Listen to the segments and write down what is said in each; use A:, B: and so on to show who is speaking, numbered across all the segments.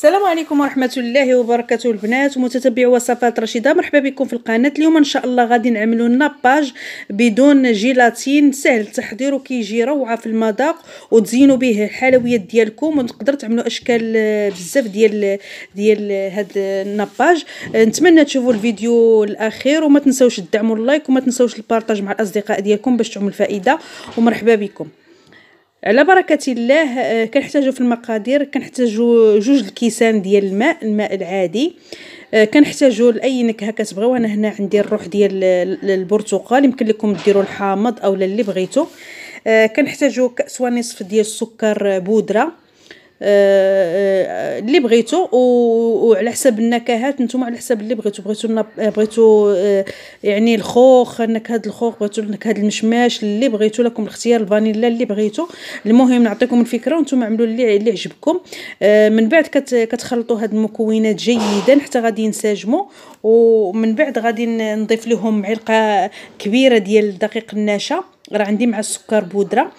A: السلام عليكم ورحمة الله وبركاته البنات ومتتبعي وصفات رشيدة مرحبا بكم في القناة اليوم ان شاء الله غادي نعملوا ناباج بدون جيلاتين سهل التحضير وكيجي روعة في المذاق وتزينوا به الحلويات ديالكم وتقدر تعملوا اشكال بزاف ديال ديال هاد الناباج نتمنى تشوفوا الفيديو الاخير وما تنساوش تدعموا اللايك وما تنساوش البارطاج مع الاصدقاء ديالكم باش تعمل فائدة ومرحبا بكم على بركه الله آه، كنحتاجو في المقادير كنحتاجو جوج الكيسان ديال الماء الماء العادي آه، كنحتاجو لاي نكهه كتبغيو انا هنا عندي الروح ديال البرتقال يمكن لكم ديرو الحامض اولا اللي بغيتو آه، كنحتاجو كاس ونصف ديال السكر بودره اللي بغيتو وعلى حسب النكهات نتوما على حسب اللي بغيتو بغيتو بغيتو آه، يعني الخوخ نكهه الخوخ بغيتو نكهه المشماش اللي بغيتو لكم الاختيار الفانيلا اللي بغيتو المهم نعطيكم الفكره وانتم عملوا اللي اللي عجبكم آه، من بعد كتخلطوا هاد المكونات جيدا حتى غادي ينسجموا ومن بعد غادي نضيف لهم معلقه كبيره ديال الدقيق النشا راه عندي مع السكر بودره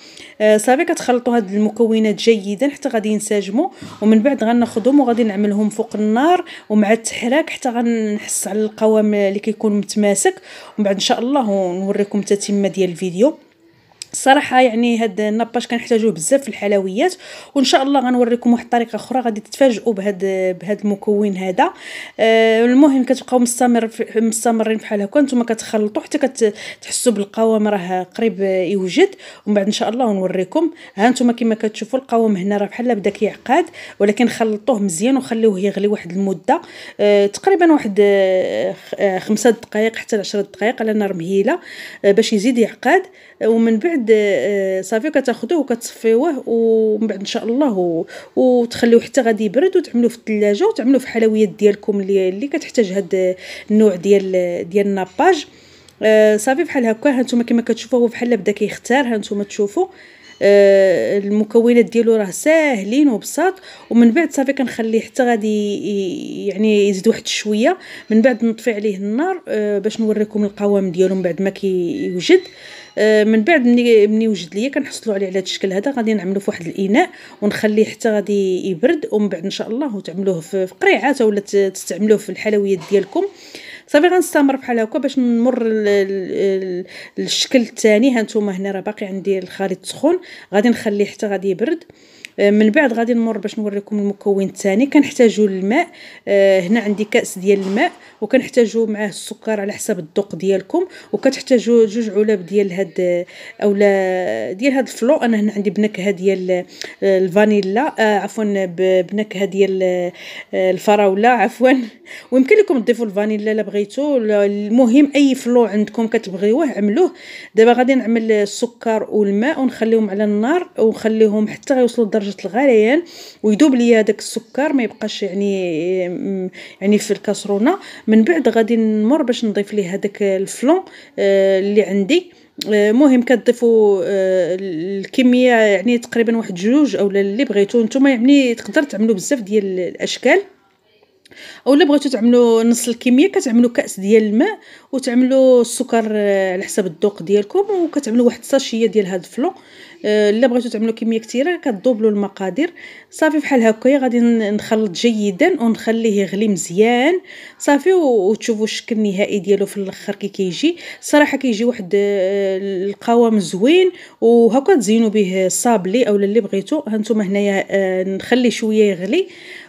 A: آه صافي كتخلطوا هاد المكونات جيدا حتى غادي ينسجموا ومن بعد غناخذهم وغادي نعملهم فوق النار ومع التحراك حتى غنحس على القوام اللي كيكون متماسك ومن بعد ان شاء الله نوريكم تتمه ديال الفيديو صراحه يعني هاد النباش كنحتاجوه بزاف في الحلويات وان شاء الله غنوريكم واحد الطريقه اخرى غادي تتفاجئوا بهاد بهاد المكون هذا آه المهم كتبقاو مستمر مستمرين بحال هكا نتوما كتخلطوا حتى كتحسوا بالقوام راه قريب يوجد ومن بعد ان شاء الله نوريكم ها نتوما كما كتشوفوا القوام هنا راه بحال بدا كيعقد ولكن خلطوه مزيان وخليوه يغلي واحد المده آه تقريبا واحد آه، آه، خمسة دقائق حتى 10 دقائق على نار مهيله آه باش يزيد يعقد ومن بعد واحد آه، صافي كتاخذوه وكتصفيوه ومن بعد ان شاء الله وتخليوه حتى غادي يبرد وتعملوه في الثلاجه وتعملوه في الحلويات ديالكم اللي اللي كتحتاج هاد النوع ديال ديال الناباج آه، صافي بحال هكا هانتوما كما كتشوفوا هو بحال بدا كيختار هانتوما تشوفوا آه، المكونات ديالو راه ساهلين وبساط ومن بعد صافي كنخليه حتى غادي يعني يزيد واحد شويه من بعد نطفي عليه النار آه، باش نوريكم القوام ديالو من بعد ما كيوجد آه، من بعد ملي ملي وجد ليا كنحصلوا عليه على هذا الشكل هذا غادي نعملو في واحد الاناء ونخليه حتى غادي يبرد ومن بعد ان شاء الله تعملوه في قريعه ولا تستعملوه في الحلويات ديالكم صافي غنستمر بحال هكا باش نمر للشكل الثاني هانتوما هنا راه باقي عندي الخليط سخون غادي نخليه حتى غادي يبرد آه، من بعد غادي نمر باش نوريكم المكون الثاني كنحتاجو الماء آه، هنا عندي كاس ديال الماء وكنحتاجوا معاه السكر على حسب الذوق ديالكم وكتحتاجوا جوج علب ديال هاد آه، اولا ديال هاد الفلو انا هنا عندي بنكهه ديال الفانيلا عفوا بنكهه ديال الفراوله عفوا ويمكن لكم تضيفوا الفانيلا الا بغيتوا المهم اي فلو عندكم كتبغيوه عملوه دابا غادي نعمل السكر والماء ونخليهم على النار ونخليهم حتى يوصلوا درجه الغليان ويذوب ليا داك السكر ما يبقاش يعني يعني في الكاسرونه من بعد غادي نمر باش نضيف ليه هذاك الفلون آه، اللي عندي آه، مهم كتضيفوا آه، الكميه يعني تقريبا واحد جوج اولا اللي بغيتو نتوما يعني تقدر تعملوا بزاف ديال الاشكال اولا بغيتو تعملوا نص الكميه كتعملوا كاس ديال الماء وتعملوا السكر آه، على حسب الذوق ديالكم وكتعملوا واحد الساشيه ديال هاد الفلو الا آه، بغيتو تعملوا كميه كثيره كتضوبلوا المقادير صافي بحال هكايا غادي نخلط جيدا ونخليه يغلي مزيان صافي وتشوفوا الشكل النهائي ديالو في الاخر كي كيجي صراحه كيجي واحد آه، القوام زوين وهكا تزينوا به الصابلي اولا اللي بغيتو هانتوما هنايا نخلي شويه يغلي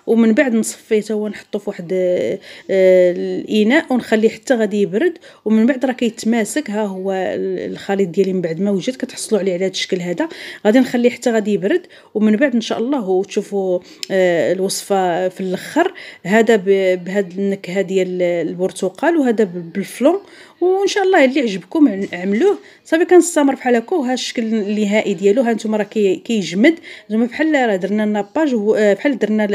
A: ومن بعد نصفيه حتى هو نحطو في واحد آه، آه، الاناء ونخليه حتى غادي يبرد ومن بعد راه كيتماسك ها هو الخليط ديالي من بعد ما وجد كتحصلوا عليه على هذا الشكل هذا غادي نخليه حتى غادي يبرد ومن بعد ان شاء الله وتشوفوا آه، الوصفه في الاخر هذا بهاد النكهه ديال البرتقال وهذا بالفلون وان شاء الله اللي عجبكم عملوه صافي كنستمر بحال هكا وها الشكل النهائي ديالو ها نتوما راه كيجمد زعما بحال راه درنا الناباج آه، بحال درنا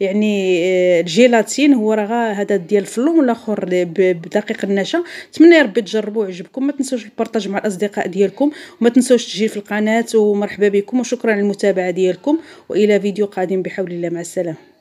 A: يعني آه، الجيلاتين هو راه هذا ديال الفلون والاخر بدقيق النشا نتمنى يا ربي تجربوه عجبكم ما تنساوش البارطاج مع الاصدقاء ديالكم وما تنساوش التسجيل في القناه ومرحبا بكم وشكرا المتابعه ديالكم والى فيديو قادم بحول الله مع السلامه